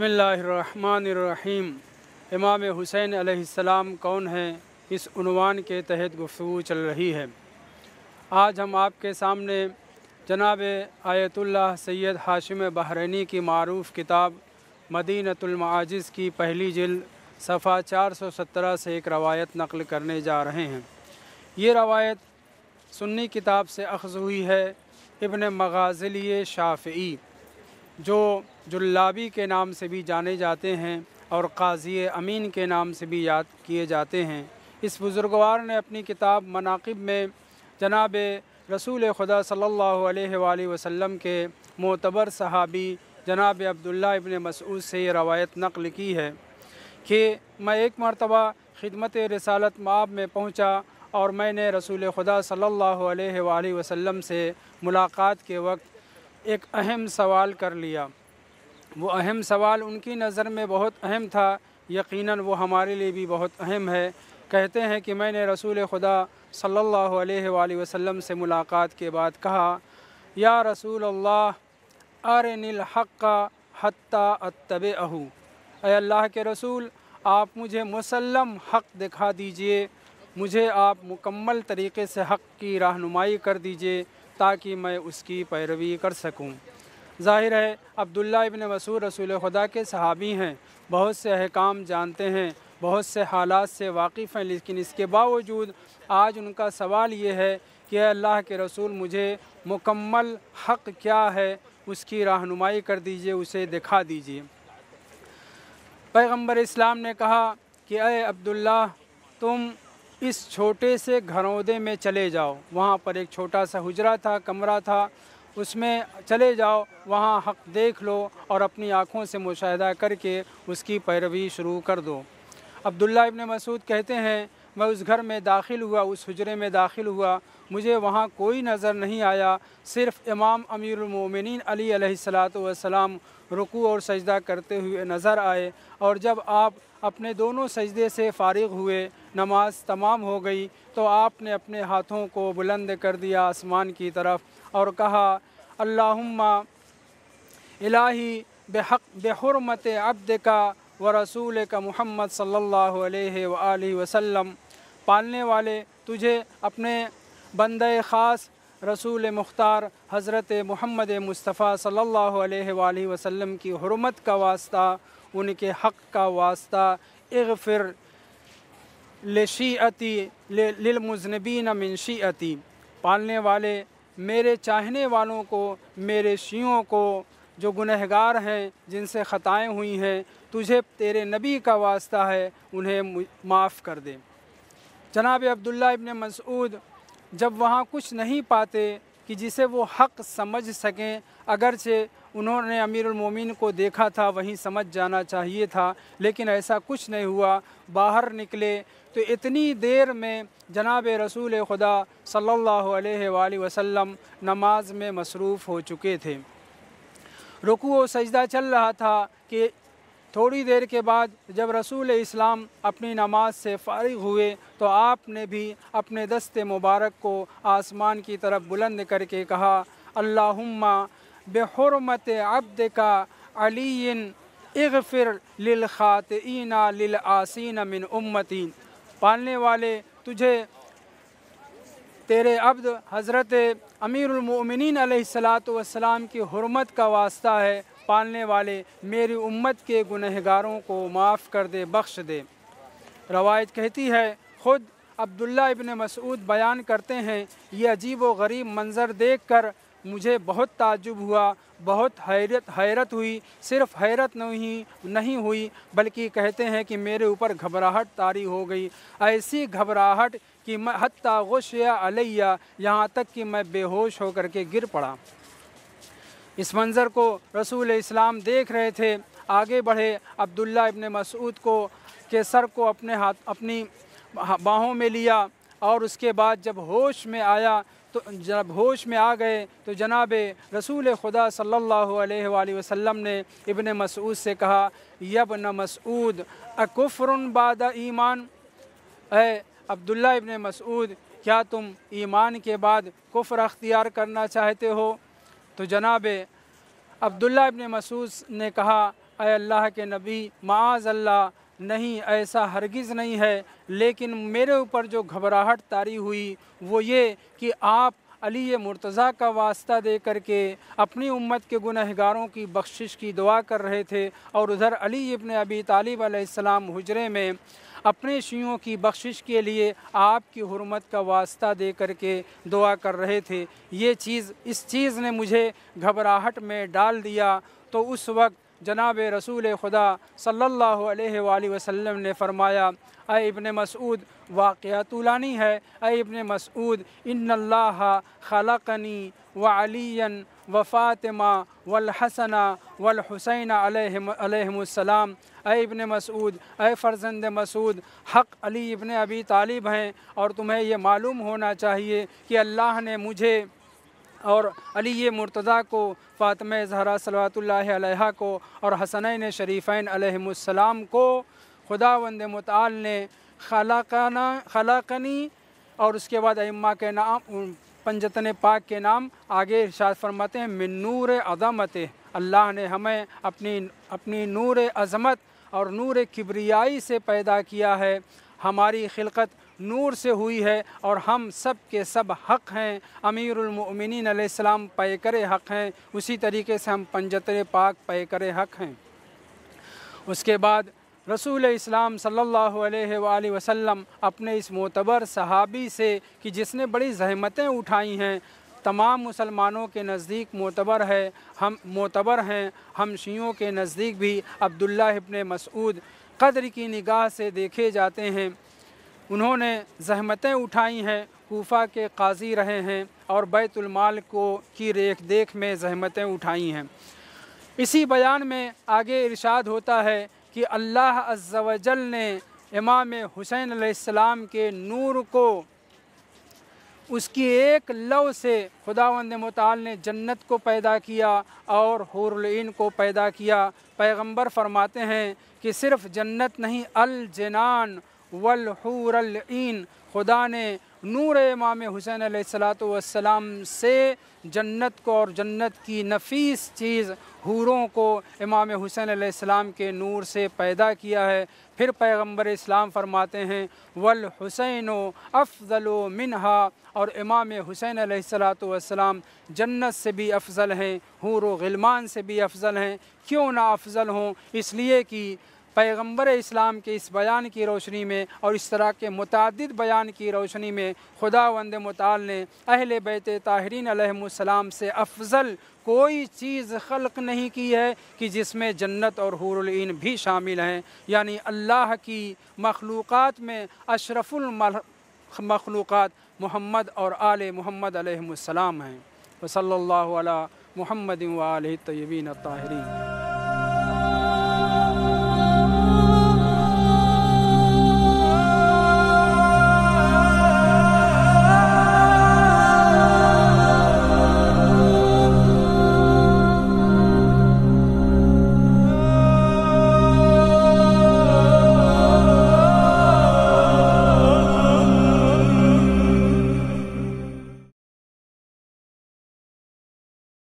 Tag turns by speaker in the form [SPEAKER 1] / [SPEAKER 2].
[SPEAKER 1] बसमीम इमाम हुसैन आसमाम कौन है इस उनवान के तहत गुफ्तु चल रही है आज हम आपके सामने जनाब आयतुल्लाह सैयद हाशिम बहरनी की मरूफ़ किताब मदीनतुलमाजिज़ की पहली जिल सफ़ा 417 से एक रवायत नकल करने जा रहे हैं ये रवायत सुन्नी किताब से अखज़ हुई है इबन मगाजिल शाफ़ी जो जुल्लाबी के नाम से भी जाने जाते हैं और काजी अमीन के नाम से भी याद किए जाते हैं इस बुज़ुर्गवार ने अपनी किताब मनाकब में जनाब रसूल खुदा सल्लल्लाहु अलैहि वसल्लम के मोतबर सहाबी जनाब अब्दुल्ला इबन मसूद से ये रवायत नकल की है कि मैं एक मरतबा ख़िदमत रसालत माब में पहुँचा और मैंने रसूल खुदा सल्लल्लाहु अलैहि वसल्लम से मुलाकात के वक्त एक अहम सवाल कर लिया वो अहम सवाल उनकी नज़र में बहुत अहम था यकीनन वो हमारे लिए भी बहुत अहम है कहते हैं कि मैंने रसूल खुदा सल्लल्लाहु अलैहि वसल्लम से मुलाकात के बाद कहा या रसूल अल्लाह अरनिल हक़ हत्ता अतब अहू अल्लाह के रसूल आप मुझे मुसलम हक़ दिखा दीजिए मुझे आप मुकम्मल तरीके से हक़ की रहनुमाई कर दीजिए ताकि मैं उसकी पैरवी कर सकूँ ज़ाहिर है अब्दुल्ला इबन मसूद रसूल खुदा के सहाबी हैं बहुत से अहकाम जानते हैं बहुत से हालात से वाकिफ़ हैं लेकिन इसके बावजूद आज उनका सवाल ये है कि अल्लाह के रसूल मुझे मुकम्मल हक़ क्या है उसकी रहनुमाई कर दीजिए उसे दिखा दीजिए पैगंबर इस्लाम ने कहा कि अय अब्दुल्ला तुम इस छोटे से घरौदे में चले जाओ वहाँ पर एक छोटा सा हुजरा था कमरा था उसमें चले जाओ वहाँ हक देख लो और अपनी आँखों से मुशाह करके उसकी पैरवी शुरू कर दो अब्दुल्ला इबन मसूद कहते हैं मैं उस घर में दाखिल हुआ उस हजरे में दाखिल हुआ मुझे वहाँ कोई नज़र नहीं आया सिर्फ इमाम अमीरमिन अली सलात वसलाम रुकू और सजदा करते हुए नज़र आए और जब आप अपने दोनों सजदे से फारिग हुए नमाज तमाम हो गई तो आपने अपने हाथों को बुलंद कर दिया आसमान की तरफ और कहा अल्लाहुम्मा इलाही बेहक बेहरमत अब्द का व रसूल का मोहम्मद सल्लल्लाहु अलैहि वसल्लम पालने वाले तुझे अपने बंद ख़ास रसूल मुख्तार हज़रत मोहम्मद मुस्तफ़ा सल्लल्लाहु अलैहि वसल्लम की हरमत का वास्ता उनके हक़ का वास्ता इगफिर लेशीअती लिलमुजनबीन मिनशीअती पालने वाले मेरे चाहने वालों को मेरे शियों को जो गुनहगार हैं जिनसे ख़ताएँ हुई हैं तुझे तेरे नबी का वास्ता है उन्हें माफ़ कर दे जनाब अब्दुल्ला इबन मसूद जब वहाँ कुछ नहीं पाते कि जिसे वो हक़ समझ सकें अगरचे उन्होंने अमीर उलमोमिन को देखा था वहीं समझ जाना चाहिए था लेकिन ऐसा कुछ नहीं हुआ बाहर निकले तो इतनी देर में जनाब रसूल खुदा सल्लल्लाहु अलैहि वसल्लम नमाज में मसरूफ़ हो चुके थे रुकू व सजदा चल रहा था कि थोड़ी देर के बाद जब रसूल इस्लाम अपनी नमाज से फ़ारग हुए तो आपने भी अपने दस्ते मुबारक को आसमान की तरफ बुलंद करके कहा अल्लाहुम्मा बेहरमत अब्द का अली इगफिर लिल ख़ातना लिल आसीन मिन उम्मती पालने वाले तुझे तेरे अब्द हज़रत अमीरमिन सलाम की हरमत का वास्ता है पालने वाले मेरी उम्मत के गुनहगारों को माफ़ कर दे बख्श दे रवायत कहती है ख़ुद अब्दुल्ला इबन मसूद बयान करते हैं ये अजीब व गरीब मंज़र देख कर मुझे बहुत ताजुब हुआ बहुत हैरत हैरत हुई सिर्फ हैरत नहीं नहीं हुई बल्कि कहते हैं कि मेरे ऊपर घबराहट तारी हो गई ऐसी घबराहट कि मैं हत्ता गुश या अलैया यहाँ तक कि मैं बेहोश होकर के गिर पड़ा इस मंज़र को रसूल इस्लाम देख रहे थे आगे बढ़े अब्दुल्ला इबन मसूद को के सर को अपने हाथ अपनी बाहों में लिया और उसके बाद जब होश में आया तो जब होश में आ गए तो जनाब रसूल खुदा सल्लल्लाहु अलैहि वसल्लम ने इबन मसूद से कहा यब न मसूद अकुफ़र बाद ईमान ए अब्दुल्ला इबन मसूद क्या तुम ईमान के बाद कुफ़र अख्तियार करना चाहते हो तो जनाब अब्दुल्ला इबन मसूद ने कहा अल्लाह के नबी माज़ अल्लाह नहीं ऐसा हरगिज़ नहीं है लेकिन मेरे ऊपर जो घबराहट तारी हुई वो ये कि आप अली मुर्तज़ा का वास्ता दे कर के अपनी उम्मत के गुनहगारों की बख्शिश की दुआ कर रहे थे और उधर अली इब्ने अबी तालिब अलैहिस्सलाम हुजरे में अपने शियों की बख्शिश के लिए आपकी हरमत का वास्ता दे कर के दुआ कर रहे थे ये चीज़ इस चीज़ ने मुझे घबराहट में डाल दिया तो उस वक्त जनाब रसूल खुदा सल्लल्लाहु अलैहि वसल्लम ने फरमाया अय इबन मसूद तूलानी है अय इबन मसूद इन खलकनी व व फ़ातिमा वलहसना वलहुसैन अलैहिस्सलाम अय इबन मसूद अय फ़र्जंद मसूद हक़ अली इबन अबी तालिब हैं और तुम्हें यह मालूम होना चाहिए कि अल्लाह ने मुझे और अली मुर्तज़ा को फ़ातम जहरा सलातल्ला को और हसनैन शरीफ़ैन आलम को खुदा वंद मताल ने खलाकाना खलाकनी और उसके बाद अम्मा के नाम पंजतन पाक के नाम आगे इर्शाद फरमाते हैं मिन नूर अदमत अल्लाह ने हमें अपनी अपनी नूर अज़मत और नूर किबरियाई से पैदा किया है हमारी खिलकत नूर से हुई है और हम सब के सब हक़ हैं अमीरमिन आसमाम करे हक़ हैं उसी तरीके से हम पंजतर पाक करे हक़ हैं उसके बाद रसूल इस्लाम सल्लल्लाहु अलैहि वसल्लम अपने इस मोतबर सहाबी से कि जिसने बड़ी जहमतें उठाई हैं तमाम मुसलमानों के नज़दीक मोतबर है हम मोतबर हैं हम शीयों के नज़दीक भी अब्दुल्ला इबन मसूद कदर की निगाह से देखे जाते हैं उन्होंने जहमतें उठाई हैं कोफा के काजी रहे हैं और बैतुलमाल को की रेख देख में जहमतें उठाई हैं इसी बयान में आगे इरशाद होता है कि अल्लाह अज्जवजल ने इमाम हुसैन आसमाम के नूर को उसकी एक लव से खुदावंद मताल ने जन्नत को पैदा किया और हरलिन को पैदा किया पैगंबर फरमाते हैं कि सिर्फ जन्नत नहीं अल जनान वलहूरलिन खुदा ने नूर इमाम हुसैन सलाम से जन्नत को और जन्नत की नफीस चीज़ हूरों को इमाम हुसैन सलाम के नूर से पैदा किया है फिर पैगंबर इस्लाम फरमाते हैं वल हुसैन अफजल मिनहा और इमाम हुसैन सलाम जन्नत से भी अफजल हैं हूर गिलमान से भी अफजल हैं क्यों ना अफजल हों इसलिए कि पैगम्बर इस्लाम के इस बयान की रोशनी में और इस तरह के मुतद बयान की रोशनी में खुदा वंद मताल ने अहल बैत ताहरीन आसमाम से अफजल कोई चीज़ खलक नहीं की है कि जिसमें जन्नत और हुरुलीन भी शामिल हैं यानी अल्लाह की मखलूक़ में अशरफुल मखलूक़ मोहम्मद और आल मोहम्मद हैं वसल्ला महमद वाल तयबीन ताहरीन